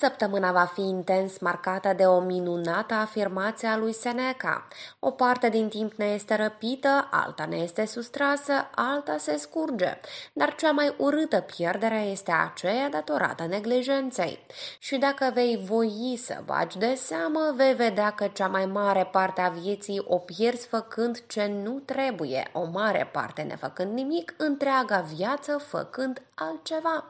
Săptămâna va fi intens marcată de o minunată afirmație a lui Seneca. O parte din timp ne este răpită, alta ne este sustrasă, alta se scurge, dar cea mai urâtă pierdere este aceea datorată neglijenței. Și dacă vei voi să bagi de seamă, vei vedea că cea mai mare parte a vieții o pierzi făcând ce nu trebuie, o mare parte nefăcând nimic, întreaga viață făcând altceva.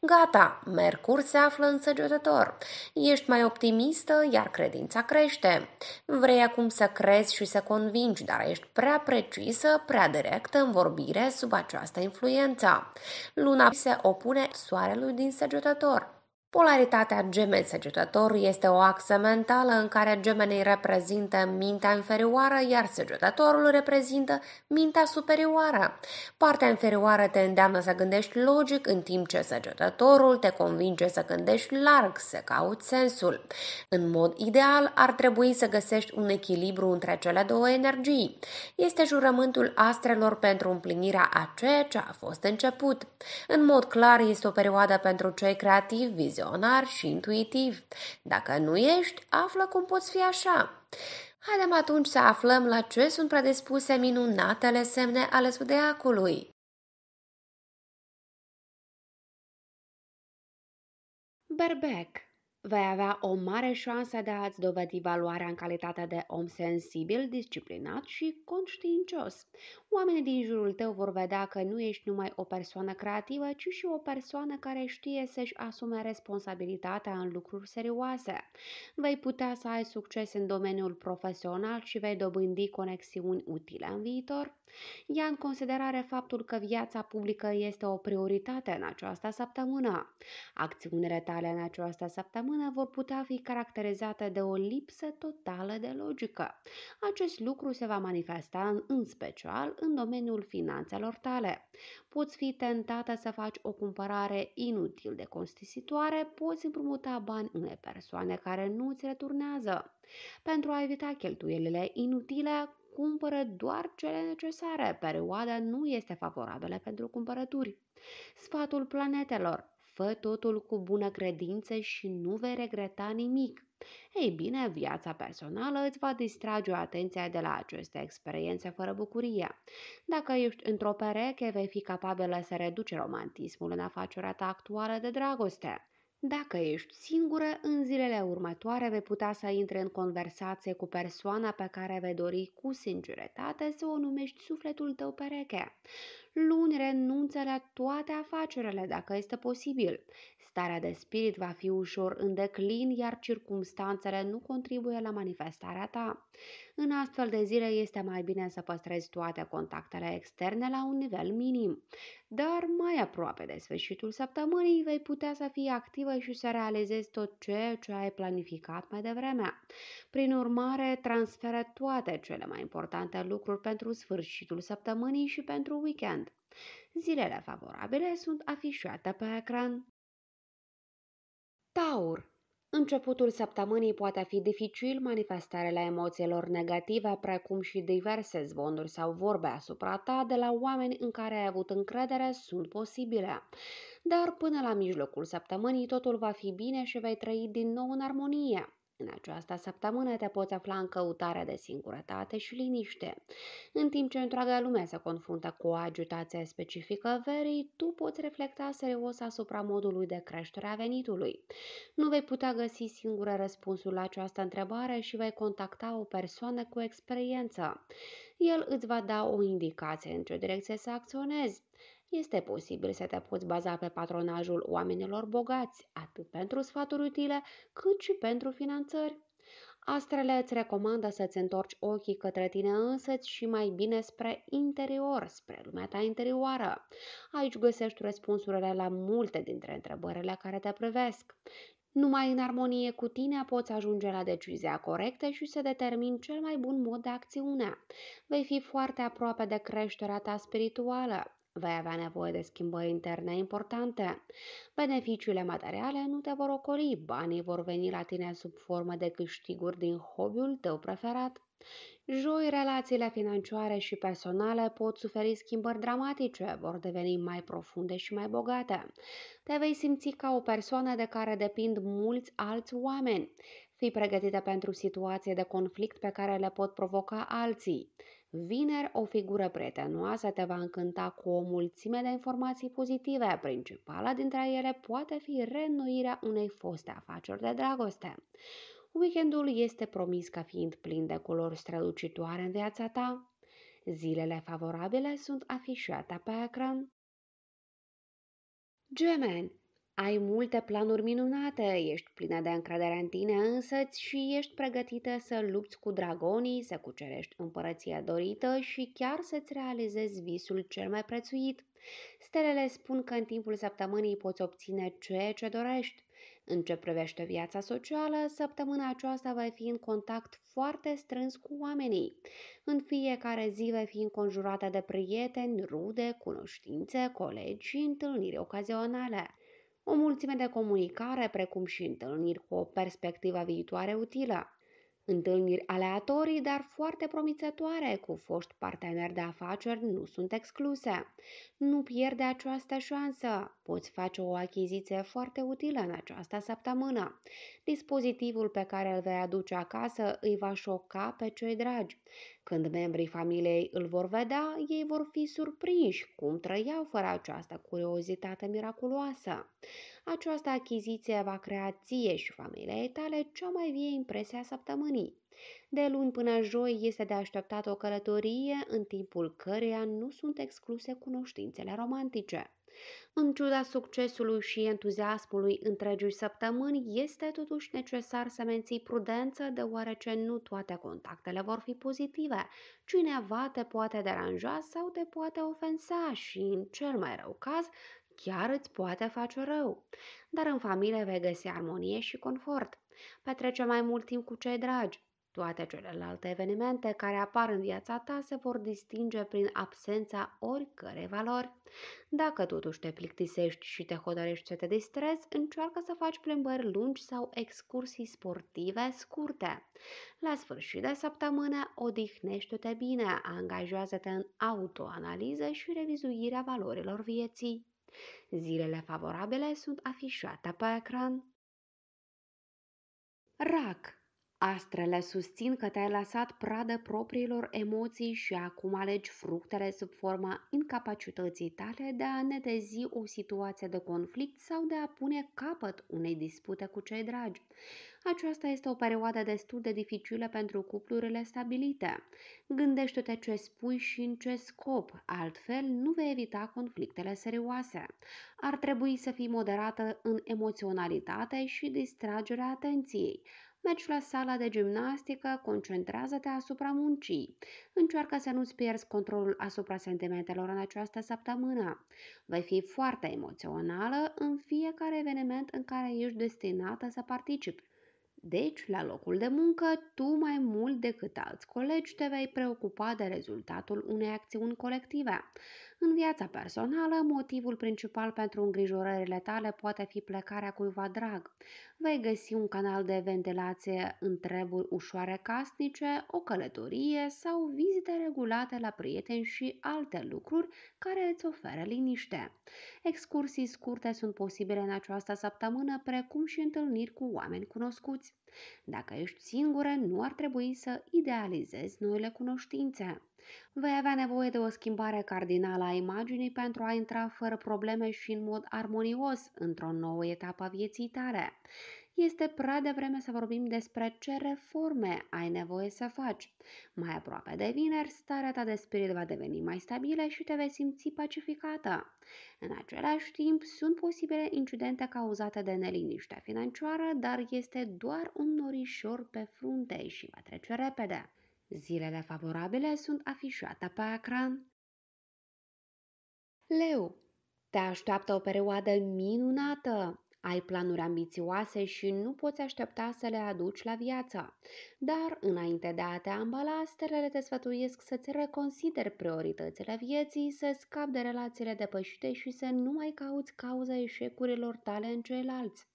Gata, Mercur se află în săgeotătate încurajator. Ești mai optimistă, iar credința crește. Vrei acum să crezi și să convingi, dar ești prea precisă, prea directă în vorbire sub această influență. Luna se opune soarelui din săgetător. Polaritatea gemeni săgetător este o axă mentală în care gemenii reprezintă mintea inferioară, iar săgetătorul reprezintă mintea superioară. Partea inferioară te îndeamnă să gândești logic, în timp ce săgetătorul te convinge să gândești larg, să cauți sensul. În mod ideal, ar trebui să găsești un echilibru între cele două energii. Este jurământul astrelor pentru împlinirea a ceea ce a fost început. În mod clar, este o perioadă pentru cei creativi, vizionar și intuitiv. Dacă nu ești, află cum poți fi așa. Haidem atunci să aflăm la ce sunt predispuse minunatele semne ale zodiacului. Berbec vei avea o mare șansă de a-ți dovedi valoarea în calitate de om sensibil, disciplinat și conștiincios. Oamenii din jurul tău vor vedea că nu ești numai o persoană creativă, ci și o persoană care știe să-și asume responsabilitatea în lucruri serioase. Vei putea să ai succes în domeniul profesional și vei dobândi conexiuni utile în viitor. Ia în considerare faptul că viața publică este o prioritate în această săptămână. Acțiunile tale în această săptămână vor putea fi caracterizate de o lipsă totală de logică. Acest lucru se va manifesta în, în special în domeniul finanțelor tale. Poți fi tentată să faci o cumpărare inutil de costisitoare, poți împrumuta bani unei persoane care nu îți returnează. Pentru a evita cheltuielile inutile, cumpără doar cele necesare. Perioada nu este favorabilă pentru cumpărături. Sfatul planetelor. Fă totul cu bună credință și nu vei regreta nimic. Ei bine, viața personală îți va distrage atenția de la aceste experiențe fără bucurie. Dacă ești într-o pereche, vei fi capabilă să reduci romantismul în afacerea ta actuală de dragoste. Dacă ești singură, în zilele următoare vei putea să intre în conversație cu persoana pe care vei dori cu sinceritate să o numești sufletul tău pereche luni renunță la toate afacerile dacă este posibil. Starea de spirit va fi ușor în declin, iar circumstanțele nu contribuie la manifestarea ta. În astfel de zile este mai bine să păstrezi toate contactele externe la un nivel minim. Dar mai aproape de sfârșitul săptămânii vei putea să fii activă și să realizezi tot ceea ce ai planificat mai devreme. Prin urmare, transferă toate cele mai importante lucruri pentru sfârșitul săptămânii și pentru weekend Zilele favorabile sunt afișate pe ecran. Taur Începutul săptămânii poate fi dificil, manifestarea emoțiilor negative, precum și diverse zvonuri sau vorbe asupra ta de la oameni în care ai avut încredere, sunt posibile. Dar până la mijlocul săptămânii totul va fi bine și vei trăi din nou în armonie. În această săptămână te poți afla în căutarea de singurătate și liniște. În timp ce întreaga lume se confruntă cu o agitație specifică verii, tu poți reflecta serios asupra modului de creștere a venitului. Nu vei putea găsi singură răspunsul la această întrebare și vei contacta o persoană cu experiență. El îți va da o indicație în ce direcție să acționezi este posibil să te poți baza pe patronajul oamenilor bogați, atât pentru sfaturi utile, cât și pentru finanțări. Astrele îți recomandă să-ți întorci ochii către tine însăți și mai bine spre interior, spre lumea ta interioară. Aici găsești răspunsurile la multe dintre întrebările care te privesc. Numai în armonie cu tine poți ajunge la decizia corectă și să determini cel mai bun mod de acțiune. Vei fi foarte aproape de creșterea ta spirituală. Vei avea nevoie de schimbări interne importante. Beneficiile materiale nu te vor ocoli, banii vor veni la tine sub formă de câștiguri din hobby-ul tău preferat. Joi, relațiile financiare și personale pot suferi schimbări dramatice, vor deveni mai profunde și mai bogate. Te vei simți ca o persoană de care depind mulți alți oameni. Fii pregătită pentru situații de conflict pe care le pot provoca alții. Vineri, o figură prietenoasă te va încânta cu o mulțime de informații pozitive. Principala dintre ele poate fi reînnoirea unei foste afaceri de dragoste. Weekendul este promis ca fiind plin de culori strălucitoare în viața ta. Zilele favorabile sunt afișate pe ecran. Gemeni, ai multe planuri minunate, ești plină de încredere în tine însăți și ești pregătită să lupți cu dragonii, să cucerești împărăția dorită și chiar să-ți realizezi visul cel mai prețuit. Stelele spun că în timpul săptămânii poți obține ceea ce dorești. În ce privește viața socială, săptămâna aceasta vei fi în contact foarte strâns cu oamenii. În fiecare zi vei fi înconjurată de prieteni, rude, cunoștințe, colegi și întâlniri ocazionale o mulțime de comunicare, precum și întâlniri cu o perspectivă viitoare utilă. Întâlniri aleatorii, dar foarte promițătoare cu foști parteneri de afaceri nu sunt excluse. Nu pierde această șansă. Poți face o achiziție foarte utilă în această săptămână. Dispozitivul pe care îl vei aduce acasă îi va șoca pe cei dragi. Când membrii familiei îl vor vedea, ei vor fi surprinși cum trăiau fără această curiozitate miraculoasă. Această achiziție va crea ție și familiei tale cea mai vie impresia săptămânii. De luni până joi este de așteptat o călătorie în timpul căreia nu sunt excluse cunoștințele romantice. În ciuda succesului și entuziasmului întregii săptămâni, este totuși necesar să menții prudență, deoarece nu toate contactele vor fi pozitive. Cineva te poate deranja sau te poate ofensa și, în cel mai rău caz, chiar îți poate face rău. Dar în familie vei găsi armonie și confort. Petrece mai mult timp cu cei dragi. Toate celelalte evenimente care apar în viața ta se vor distinge prin absența oricărei valori. Dacă totuși te plictisești și te hotărești să te distrezi, încearcă să faci plimbări lungi sau excursii sportive scurte. La sfârșit de săptămână, odihnește-te bine, angajează-te în autoanaliză și revizuirea valorilor vieții. Zilele favorabile sunt afișate pe ecran. RAC Astrele susțin că te-ai lăsat pradă propriilor emoții și acum alegi fructele sub forma incapacității tale de a netezi o situație de conflict sau de a pune capăt unei dispute cu cei dragi. Aceasta este o perioadă destul de dificilă pentru cuplurile stabilite. Gândește-te ce spui și în ce scop, altfel nu vei evita conflictele serioase. Ar trebui să fii moderată în emoționalitate și distragerea atenției. Mergi la sala de gimnastică, concentrează-te asupra muncii. Încearcă să nu-ți pierzi controlul asupra sentimentelor în această săptămână. Vei fi foarte emoțională în fiecare eveniment în care ești destinată să participi. Deci, la locul de muncă, tu mai mult decât alți colegi te vei preocupa de rezultatul unei acțiuni colective. În viața personală, motivul principal pentru îngrijorările tale poate fi plecarea cuiva drag. Vei găsi un canal de ventilație în treburi ușoare casnice, o călătorie sau vizite regulate la prieteni și alte lucruri care îți oferă liniște. Excursii scurte sunt posibile în această săptămână, precum și întâlniri cu oameni cunoscuți. Dacă ești singură, nu ar trebui să idealizezi noile cunoștințe. Vei avea nevoie de o schimbare cardinală a imaginii pentru a intra fără probleme și în mod armonios într-o nouă etapă a vieții tale este prea devreme să vorbim despre ce reforme ai nevoie să faci. Mai aproape de vineri, starea ta de spirit va deveni mai stabilă și te vei simți pacificată. În același timp, sunt posibile incidente cauzate de neliniștea financiară, dar este doar un norișor pe frunte și va trece repede. Zilele favorabile sunt afișate pe ecran. Leu, te așteaptă o perioadă minunată. Ai planuri ambițioase și nu poți aștepta să le aduci la viață. Dar, înainte de a te ambala, stelele te sfătuiesc să-ți reconsideri prioritățile vieții, să scapi de relațiile depășite și să nu mai cauți cauza eșecurilor tale în ceilalți.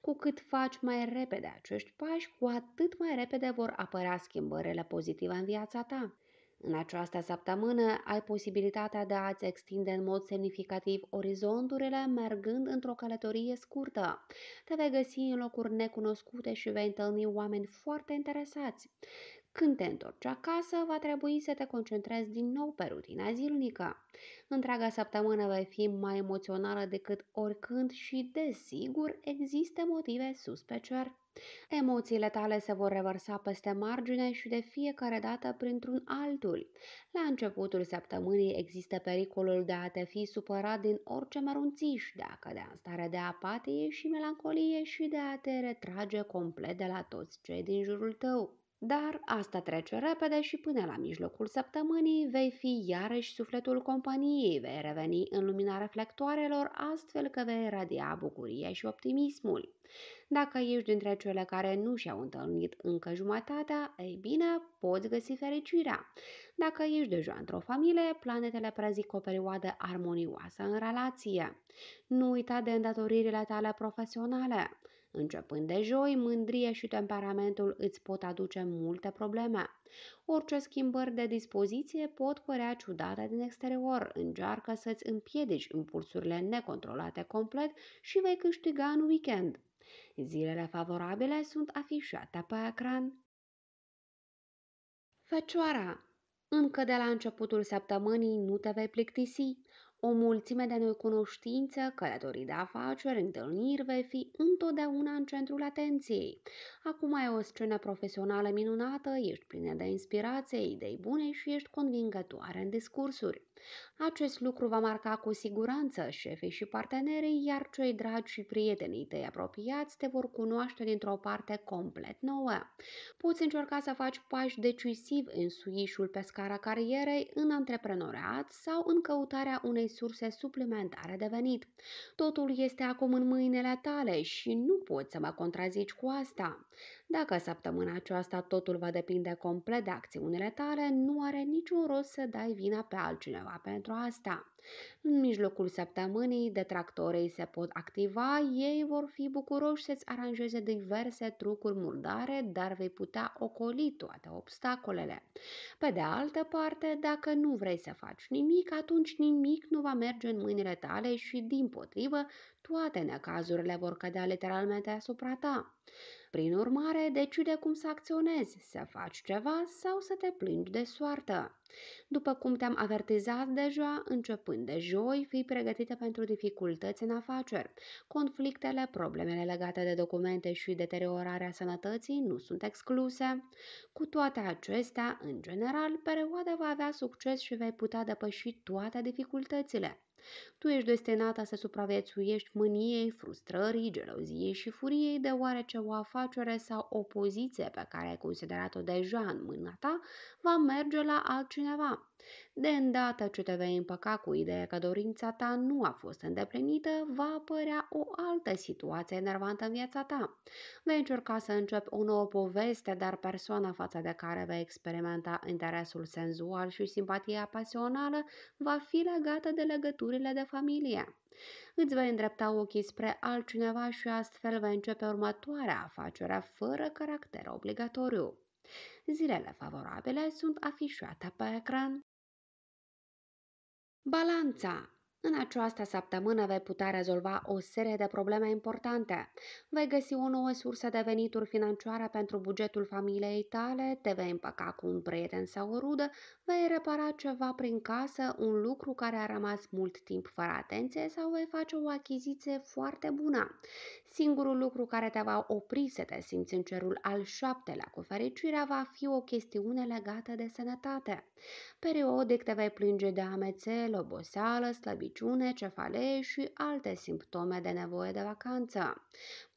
Cu cât faci mai repede acești pași, cu atât mai repede vor apărea schimbările pozitive în viața ta. În această săptămână ai posibilitatea de a-ți extinde în mod semnificativ orizonturile mergând într-o călătorie scurtă. Te vei găsi în locuri necunoscute și vei întâlni oameni foarte interesați. Când te întorci acasă, va trebui să te concentrezi din nou pe rutina zilnică. Întreaga săptămână vei fi mai emoțională decât oricând și, desigur, există motive sus pe cer. Emoțiile tale se vor reversa peste margine și de fiecare dată printr-un altul. La începutul săptămânii există pericolul de a te fi supărat din orice mărunțiș, de a cădea în stare de apatie și melancolie și de a te retrage complet de la toți cei din jurul tău. Dar asta trece repede și până la mijlocul săptămânii vei fi iarăși sufletul companiei, vei reveni în lumina reflectoarelor, astfel că vei radia bucurie și optimismul. Dacă ești dintre cele care nu și-au întâlnit încă jumătatea, ei bine, poți găsi fericirea. Dacă ești deja într-o familie, planetele prezic o perioadă armonioasă în relație. Nu uita de îndatoririle tale profesionale. Începând de joi, mândria și temperamentul îți pot aduce multe probleme. Orice schimbări de dispoziție pot părea ciudate din exterior. Încearcă să-ți împiedici impulsurile necontrolate complet și vei câștiga în weekend. Zilele favorabile sunt afișate pe ecran. Fecioara încă de la începutul săptămânii nu te vei plictisi. O mulțime de noi cunoștințe, călătorii de afaceri, întâlniri vei fi întotdeauna în centrul atenției. Acum ai o scenă profesională minunată, ești plină de inspirație, idei bune și ești convingătoare în discursuri. Acest lucru va marca cu siguranță șefii și partenerii, iar cei dragi și prietenii tăi apropiați te vor cunoaște dintr-o parte complet nouă. Poți încerca să faci pași decisiv în suișul pe scara carierei, în antreprenoriat sau în căutarea unei surse suplimentare de venit. Totul este acum în mâinile tale și nu poți să mă contrazici cu asta. Dacă săptămâna aceasta totul va depinde complet de acțiunile tale, nu are niciun rost să dai vina pe altcineva pentru asta. În mijlocul săptămânii, detractorii se pot activa, ei vor fi bucuroși să-ți aranjeze diverse trucuri murdare, dar vei putea ocoli toate obstacolele. Pe de altă parte, dacă nu vrei să faci nimic, atunci nimic nu va merge în mâinile tale și, din potrivă, toate necazurile vor cădea literalmente asupra ta. Prin urmare, decide cum să acționezi, să faci ceva sau să te plângi de soartă. După cum te-am avertizat deja, începând de joi, fii pregătită pentru dificultăți în afaceri. Conflictele, problemele legate de documente și deteriorarea sănătății nu sunt excluse. Cu toate acestea, în general, perioada va avea succes și vei putea depăși toate dificultățile. Tu ești destinată să supraviețuiești mâniei, frustrării, geloziei și furiei, deoarece o afacere sau o poziție pe care ai considerat-o deja în mâna ta va merge la altcineva. De îndată ce te vei împăca cu ideea că dorința ta nu a fost îndeplinită, va apărea o altă situație enervantă în viața ta. Vei încerca să începi o nouă poveste, dar persoana față de care vei experimenta interesul senzual și simpatia pasională va fi legată de legăturile de familie. Îți vei îndrepta ochii spre altcineva și astfel vei începe următoarea afacere fără caracter obligatoriu. Zilele favorabile sunt afișate pe ecran. Balanza În această săptămână vei putea rezolva o serie de probleme importante. Vei găsi o nouă sursă de venituri financiare pentru bugetul familiei tale, te vei împăca cu un prieten sau o rudă, vei repara ceva prin casă, un lucru care a rămas mult timp fără atenție sau vei face o achiziție foarte bună. Singurul lucru care te va opri să te simți în cerul al șaptelea cu fericirea va fi o chestiune legată de sănătate. Periodic te vei plânge de amețel, oboseală, slăbiciune slăbiciune, cefalee și alte simptome de nevoie de vacanță.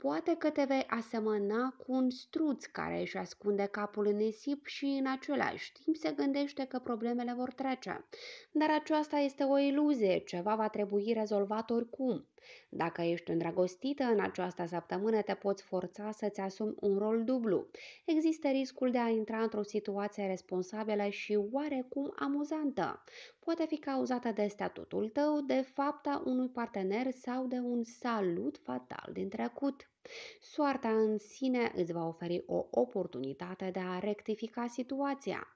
Poate că te vei asemăna cu un struț care își ascunde capul în nisip și în același timp se gândește că problemele vor trece. Dar aceasta este o iluzie, ceva va trebui rezolvat oricum. Dacă ești îndrăgostită în această săptămână, te poți forța să-ți asumi un rol dublu. Există riscul de a intra într-o situație responsabilă și oarecum amuzantă. Poate fi cauzată de statutul tău, de fapta unui partener sau de un salut fatal din trecut. Soarta în sine îți va oferi o oportunitate de a rectifica situația.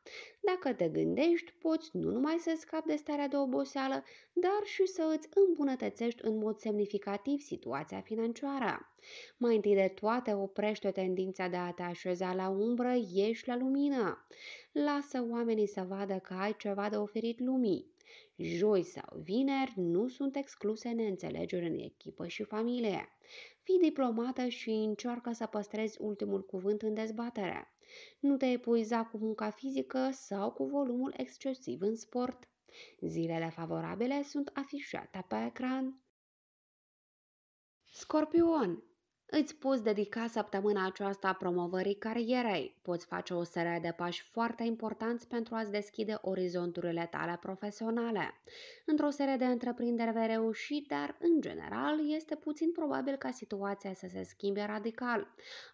Dacă te gândești, poți nu numai să scapi de starea de oboseală, dar și să îți îmbunătățești în mod semnificativ situația financiară. Mai întâi de toate, oprește tendința de a te așeza la umbră, ieși la lumină. Lasă oamenii să vadă că ai ceva de oferit lumii. Joi sau vineri nu sunt excluse neînțelegeri în echipă și familie. Fii diplomată și încearcă să păstrezi ultimul cuvânt în dezbatere. Nu te epuiza cu munca fizică sau cu volumul excesiv în sport. Zilele favorabile sunt afișate pe ecran. Scorpion Îți poți dedica săptămâna aceasta promovării carierei. Poți face o serie de pași foarte importanți pentru a-ți deschide orizonturile tale profesionale. Într-o serie de întreprinderi vei reuși, dar, în general, este puțin probabil ca situația să se schimbe radical.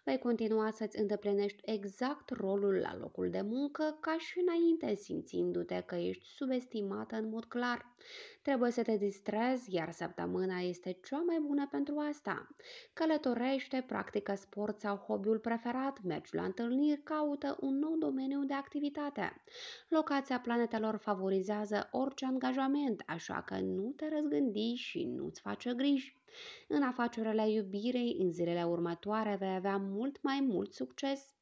Vei continua să-ți îndeplinești exact rolul la locul de muncă, ca și înainte, simțindu-te că ești subestimată în mod clar. Trebuie să te distrezi, iar săptămâna este cea mai bună pentru asta. Călătorește, practică sport sau hobby-ul preferat, mergi la întâlniri, caută un nou domeniu de activitate. Locația planetelor favorizează orice angajament, așa că nu te răzgândi și nu-ți face griji. În afacerile iubirei, în zilele următoare vei avea mult mai mult succes.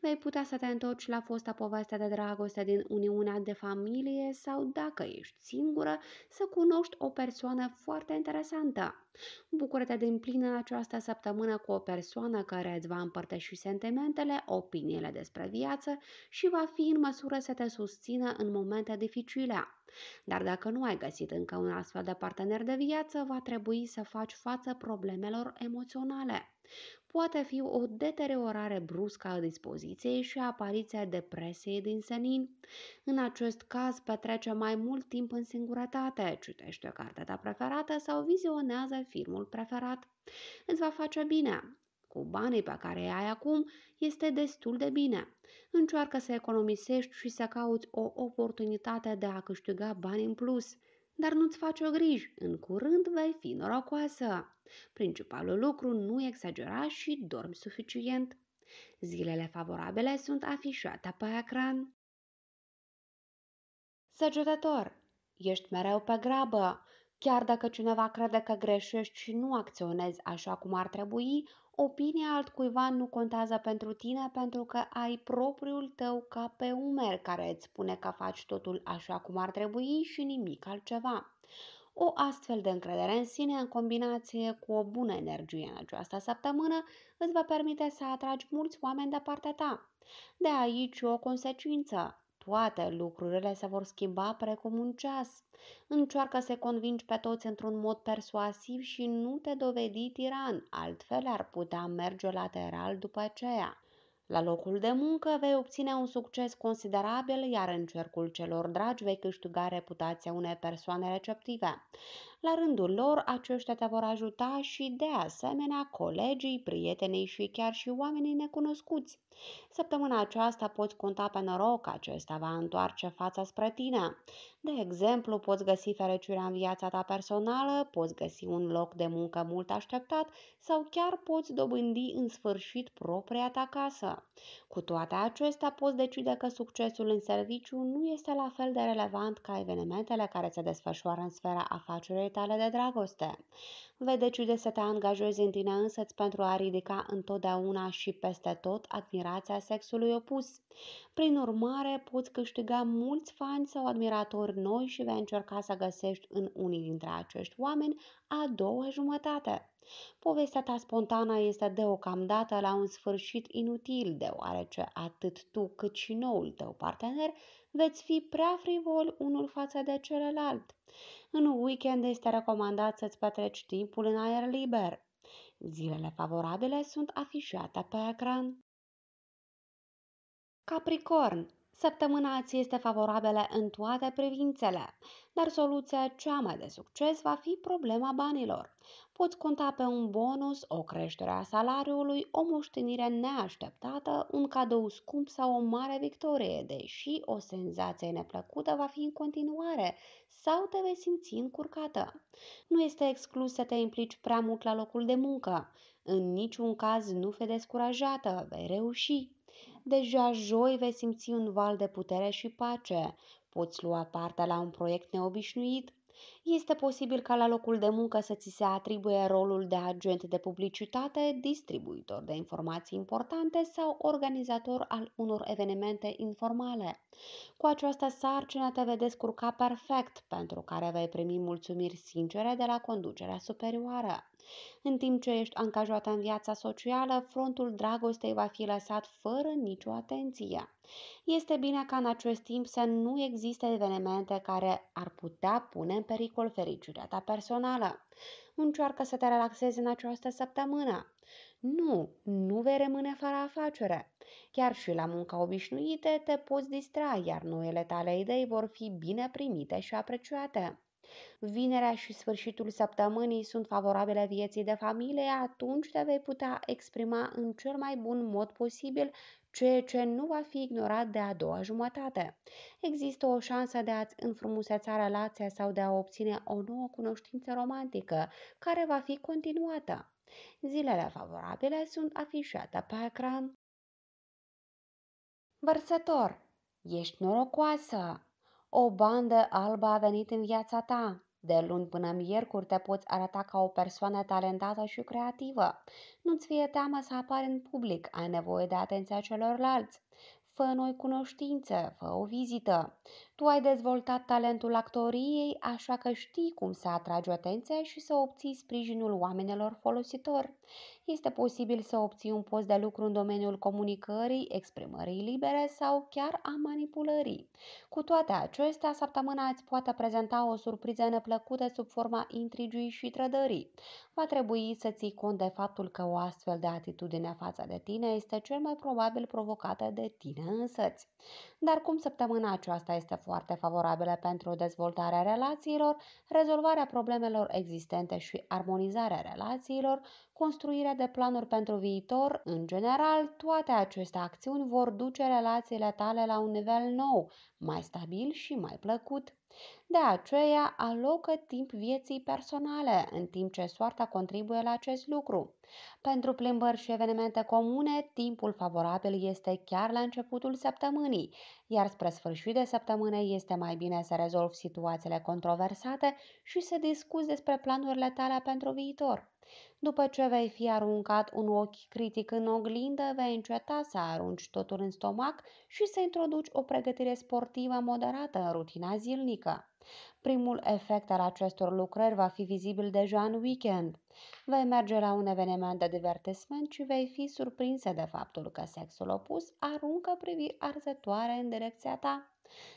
Vei putea să te întorci la fosta poveste de dragoste din uniunea de familie sau, dacă ești singură, să cunoști o persoană foarte interesantă. Bucură-te din plin în această săptămână cu o persoană care îți va împărtăși sentimentele, opiniile despre viață și va fi în măsură să te susțină în momente dificile. Dar dacă nu ai găsit încă un astfel de partener de viață, va trebui să faci față problemelor emoționale poate fi o deteriorare bruscă a dispoziției și apariția depresiei din senin. În acest caz, petrece mai mult timp în singurătate, citește cartea ta preferată sau vizionează filmul preferat. Îți va face bine, cu banii pe care îi ai acum, este destul de bine. Încearcă să economisești și să cauți o oportunitate de a câștiga bani în plus dar nu-ți faci o griji, în curând vei fi norocoasă. Principalul lucru, nu exagera și dormi suficient. Zilele favorabile sunt afișate pe ecran. Săgetător, ești mereu pe grabă. Chiar dacă cineva crede că greșești și nu acționezi așa cum ar trebui, Opinia altcuiva nu contează pentru tine pentru că ai propriul tău ca pe umer care îți spune că faci totul așa cum ar trebui și nimic altceva. O astfel de încredere în sine, în combinație cu o bună energie în această săptămână, îți va permite să atragi mulți oameni de partea ta. De aici o consecință toate lucrurile se vor schimba precum un ceas. Încearcă să convingi pe toți într-un mod persuasiv și nu te dovedi tiran, altfel ar putea merge lateral după aceea. La locul de muncă vei obține un succes considerabil, iar în cercul celor dragi vei câștiga reputația unei persoane receptive. La rândul lor, aceștia te vor ajuta și, de asemenea, colegii, prietenii și chiar și oamenii necunoscuți. Săptămâna aceasta poți conta pe noroc, acesta va întoarce fața spre tine. De exemplu, poți găsi fericirea în viața ta personală, poți găsi un loc de muncă mult așteptat sau chiar poți dobândi în sfârșit propria ta casă. Cu toate acestea, poți decide că succesul în serviciu nu este la fel de relevant ca evenimentele care se desfășoară în sfera afacerilor vieților tale de dragoste. Vede să te angajezi în tine însăți pentru a ridica întotdeauna și peste tot admirația sexului opus. Prin urmare, poți câștiga mulți fani sau admiratori noi și vei încerca să găsești în unii dintre acești oameni a doua jumătate. Povestea ta spontană este deocamdată la un sfârșit inutil, deoarece atât tu cât și noul tău partener veți fi prea frivoli unul față de celălalt. În weekend este recomandat să-ți petreci timpul în aer liber. Zilele favorabile sunt afișate pe ecran. Capricorn Săptămâna ți este favorabilă în toate privințele, dar soluția cea mai de succes va fi problema banilor. Poți conta pe un bonus, o creștere a salariului, o moștenire neașteptată, un cadou scump sau o mare victorie, deși o senzație neplăcută va fi în continuare sau te vei simți încurcată. Nu este exclus să te implici prea mult la locul de muncă. În niciun caz nu fi descurajată, vei reuși. Deja joi vei simți un val de putere și pace. Poți lua parte la un proiect neobișnuit. Este posibil ca la locul de muncă să ți se atribuie rolul de agent de publicitate, distribuitor de informații importante sau organizator al unor evenimente informale. Cu această sarcină te vei descurca perfect, pentru care vei primi mulțumiri sincere de la conducerea superioară. În timp ce ești angajată în viața socială, frontul dragostei va fi lăsat fără nicio atenție. Este bine ca în acest timp să nu existe evenimente care ar putea pune în pericol fericirea ta personală. Încearcă să te relaxezi în această săptămână. Nu, nu vei rămâne fără afacere. Chiar și la munca obișnuită te poți distra, iar noile tale idei vor fi bine primite și apreciate. Vinerea și sfârșitul săptămânii sunt favorabile vieții de familie, atunci te vei putea exprima în cel mai bun mod posibil ceea ce nu va fi ignorat de a doua jumătate. Există o șansă de a-ți înfrumuseța relația sau de a obține o nouă cunoștință romantică, care va fi continuată. Zilele favorabile sunt afișate pe ecran. Vărsător, ești norocoasă! O bandă albă a venit în viața ta. De luni până miercuri te poți arăta ca o persoană talentată și creativă. Nu-ți fie teamă să apari în public, ai nevoie de atenția celorlalți. Fă noi cunoștință, fă o vizită. Tu ai dezvoltat talentul actoriei, așa că știi cum să atragi atenția și să obții sprijinul oamenilor folositori este posibil să obții un post de lucru în domeniul comunicării, exprimării libere sau chiar a manipulării. Cu toate acestea, săptămâna îți poate prezenta o surpriză neplăcută sub forma intrigii și trădării. Va trebui să ții cont de faptul că o astfel de atitudine față de tine este cel mai probabil provocată de tine însăți. Dar cum săptămâna aceasta este foarte favorabilă pentru dezvoltarea relațiilor, rezolvarea problemelor existente și armonizarea relațiilor, construirea de planuri pentru viitor, în general, toate aceste acțiuni vor duce relațiile tale la un nivel nou, mai stabil și mai plăcut. De aceea, alocă timp vieții personale, în timp ce soarta contribuie la acest lucru. Pentru plimbări și evenimente comune, timpul favorabil este chiar la începutul săptămânii, iar spre sfârșit de săptămână este mai bine să rezolvi situațiile controversate și să discuți despre planurile tale pentru viitor. După ce vei fi aruncat un ochi critic în oglindă, vei înceta să arunci totul în stomac și să introduci o pregătire sportivă moderată în rutina zilnică. Primul efect al acestor lucrări va fi vizibil deja în weekend. Vei merge la un eveniment de divertisment și vei fi surprinsă de faptul că sexul opus aruncă priviri arzătoare în direcția ta.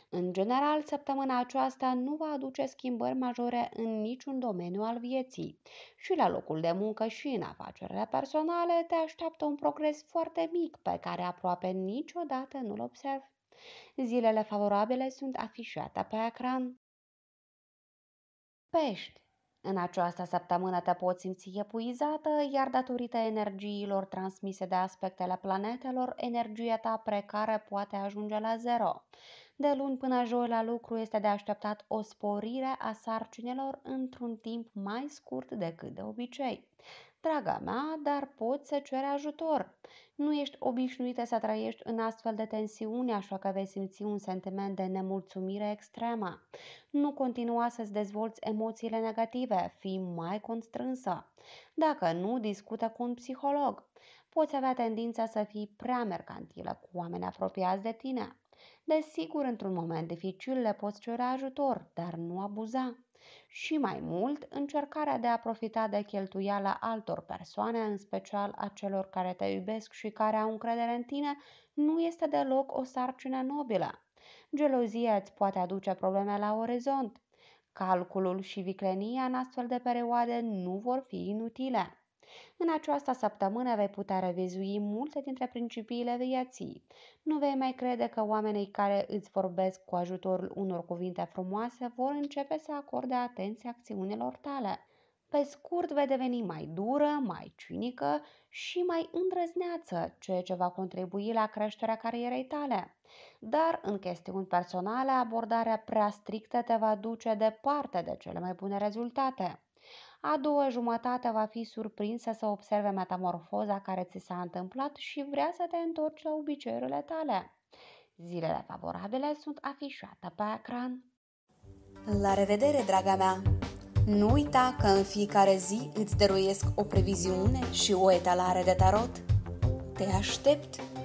În general, săptămâna aceasta nu va aduce schimbări majore în niciun domeniu al vieții și la locul de muncă și în afacerile personale te așteaptă un progres foarte mic pe care aproape niciodată nu-l observi. Zilele favorabile sunt afișate pe ecran. Pești. În această săptămână te poți simți epuizată, iar datorită energiilor transmise de aspectele planetelor, energia ta precară poate ajunge la zero. De luni până joi la lucru este de așteptat o sporire a sarcinilor într-un timp mai scurt decât de obicei. Draga mea, dar poți să ceri ajutor. Nu ești obișnuită să trăiești în astfel de tensiune, așa că vei simți un sentiment de nemulțumire extremă. Nu continua să-ți dezvolți emoțiile negative, fii mai constrânsă. Dacă nu, discută cu un psiholog. Poți avea tendința să fii prea mercantilă cu oameni apropiați de tine. Desigur, într-un moment dificil le poți cere ajutor, dar nu abuza și mai mult încercarea de a profita de cheltuiala altor persoane, în special a celor care te iubesc și care au încredere în tine, nu este deloc o sarcină nobilă. Gelozia îți poate aduce probleme la orizont. Calculul și viclenia în astfel de perioade nu vor fi inutile. În această săptămână vei putea revizui multe dintre principiile vieții. Nu vei mai crede că oamenii care îți vorbesc cu ajutorul unor cuvinte frumoase vor începe să acorde atenție acțiunilor tale. Pe scurt, vei deveni mai dură, mai cinică și mai îndrăzneață, ceea ce va contribui la creșterea carierei tale. Dar, în chestiuni personale, abordarea prea strictă te va duce departe de cele mai bune rezultate. A doua jumătate va fi surprinsă să observe metamorfoza care ți s-a întâmplat și vrea să te întorci la obiceiurile tale. Zilele favorabile sunt afișate pe ecran. La revedere, draga mea! Nu uita că în fiecare zi îți dăruiesc o previziune și o etalare de tarot. Te aștept!